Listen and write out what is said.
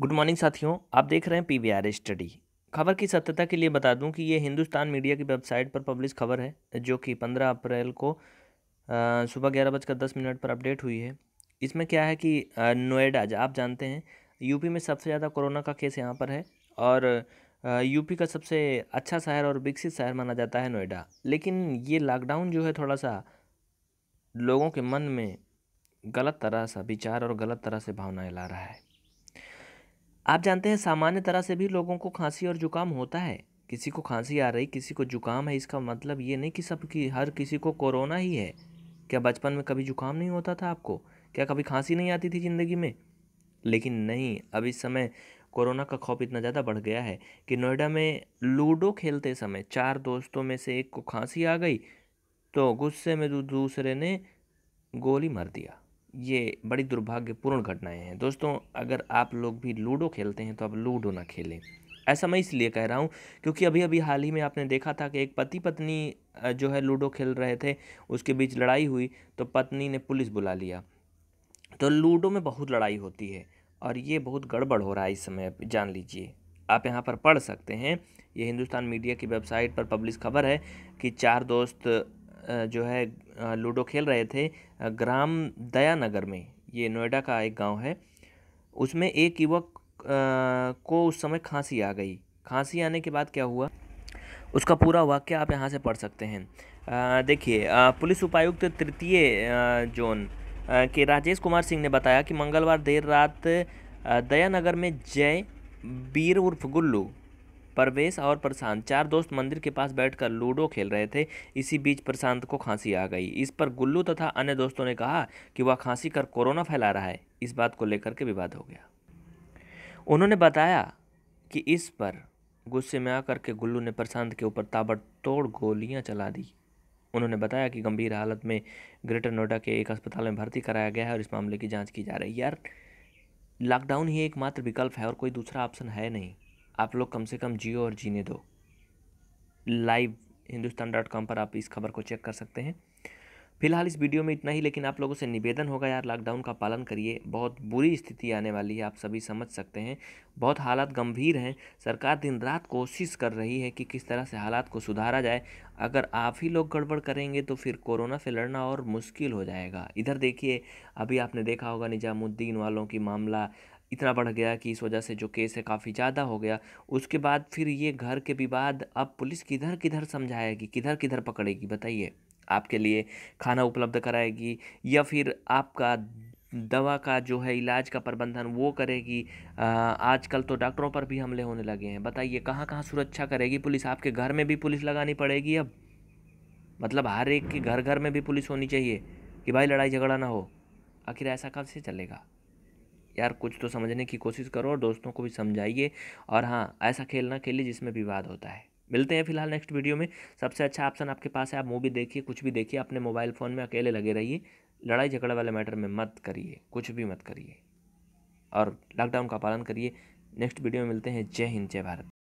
good morning साथियों आप देख रहे हैं पी वी आर स्टडी खबर की सत्यता के लिए बता दूं कि ये हिंदुस्तान मीडिया की वेबसाइट पर पब्लिश खबर है जो कि 15 अप्रैल को सुबह ग्यारह बजकर दस मिनट पर अपडेट हुई है इसमें क्या है कि नोएडा आप जानते हैं यूपी में सबसे ज़्यादा कोरोना का केस यहाँ पर है और यूपी का सबसे अच्छा शहर और विकसित शहर माना जाता है नोएडा लेकिन ये लॉकडाउन जो है थोड़ा सा लोगों के मन में गलत तरह सा विचार और गलत तरह से भावनाएं ला रहा है आप जानते हैं सामान्य तरह से भी लोगों को खांसी और जुकाम होता है किसी को खांसी आ रही किसी को जुकाम है इसका मतलब ये नहीं कि सब की हर किसी को कोरोना ही है क्या बचपन में कभी जुकाम नहीं होता था आपको क्या कभी खांसी नहीं आती थी ज़िंदगी में लेकिन नहीं अब इस समय कोरोना का खौफ इतना ज़्यादा बढ़ गया है कि नोएडा में लूडो खेलते समय चार दोस्तों में से एक को खांसी आ गई तो गुस्से में दूसरे ने गोली मार दिया ये बड़ी दुर्भाग्यपूर्ण घटनाएं हैं दोस्तों अगर आप लोग भी लूडो खेलते हैं तो आप लूडो ना खेलें ऐसा मैं इसलिए कह रहा हूँ क्योंकि अभी अभी हाल ही में आपने देखा था कि एक पति पत्नी जो है लूडो खेल रहे थे उसके बीच लड़ाई हुई तो पत्नी ने पुलिस बुला लिया तो लूडो में बहुत लड़ाई होती है और ये बहुत गड़बड़ हो रहा है इस समय जान लीजिए आप यहाँ पर पढ़ सकते हैं ये हिंदुस्तान मीडिया की वेबसाइट पर पब्लिश खबर है कि चार दोस्त जो है लूडो खेल रहे थे ग्राम दयानगर में ये नोएडा का एक गांव है उसमें एक युवक को उस समय खांसी आ गई खांसी आने के बाद क्या हुआ उसका पूरा वाक्य आप यहाँ से पढ़ सकते हैं देखिए पुलिस उपायुक्त तृतीय जोन के राजेश कुमार सिंह ने बताया कि मंगलवार देर रात दयानगर में जय बीर उर्फ गुल्लू परवेश और प्रशांत चार दोस्त मंदिर के पास बैठकर लूडो खेल रहे थे इसी बीच प्रशांत को खांसी आ गई इस पर गुल्लू तथा अन्य दोस्तों ने कहा कि वह खांसी कर कोरोना फैला रहा है इस बात को लेकर के विवाद हो गया उन्होंने बताया कि इस पर गुस्से में आकर के गुल्लू ने प्रशांत के ऊपर ताबड़तोड़ गोलियां चला दी उन्होंने बताया कि गंभीर हालत में ग्रेटर नोएडा के एक अस्पताल में भर्ती कराया गया है और इस मामले की जांच की जा रही है यार लॉकडाउन ही एकमात्र विकल्प है और कोई दूसरा ऑप्शन है नहीं आप लोग कम से कम जियो और जीने दो लाइव हिंदुस्तान डॉट कॉम पर आप इस खबर को चेक कर सकते हैं फिलहाल इस वीडियो में इतना ही लेकिन आप लोगों से निवेदन होगा यार लॉकडाउन का पालन करिए बहुत बुरी स्थिति आने वाली है आप सभी समझ सकते हैं बहुत हालात गंभीर हैं सरकार दिन रात कोशिश कर रही है कि किस तरह से हालात को सुधारा जाए अगर आप ही लोग गड़बड़ करेंगे तो फिर कोरोना से लड़ना और मुश्किल हो जाएगा इधर देखिए अभी आपने देखा होगा निजामुद्दीन वालों की मामला इतना बढ़ गया कि इस वजह से जो केस है काफ़ी ज़्यादा हो गया उसके बाद फिर ये घर के विवाद अब पुलिस किधर किधर समझाएगी किधर किधर पकड़ेगी बताइए आपके लिए खाना उपलब्ध कराएगी या फिर आपका दवा का जो है इलाज का प्रबंधन वो करेगी आजकल तो डॉक्टरों पर भी हमले होने लगे हैं बताइए कहाँ कहाँ सुरक्षा करेगी पुलिस आपके घर में भी पुलिस लगानी पड़ेगी अब मतलब हर एक के घर घर में भी पुलिस होनी चाहिए कि भाई लड़ाई झगड़ा ना हो आखिर ऐसा कब से चलेगा यार कुछ तो समझने की कोशिश करो और दोस्तों को भी समझाइए और हाँ ऐसा खेल ना खेलिए जिसमें विवाद होता है मिलते हैं फिलहाल नेक्स्ट वीडियो में सबसे अच्छा ऑप्शन आपके पास है आप मूवी देखिए कुछ भी देखिए अपने मोबाइल फ़ोन में अकेले लगे रहिए लड़ाई झगड़ा वाले मैटर में मत करिए कुछ भी मत करिए और लॉकडाउन का पालन करिए नेक्स्ट वीडियो में मिलते हैं जय हिंद जय भारत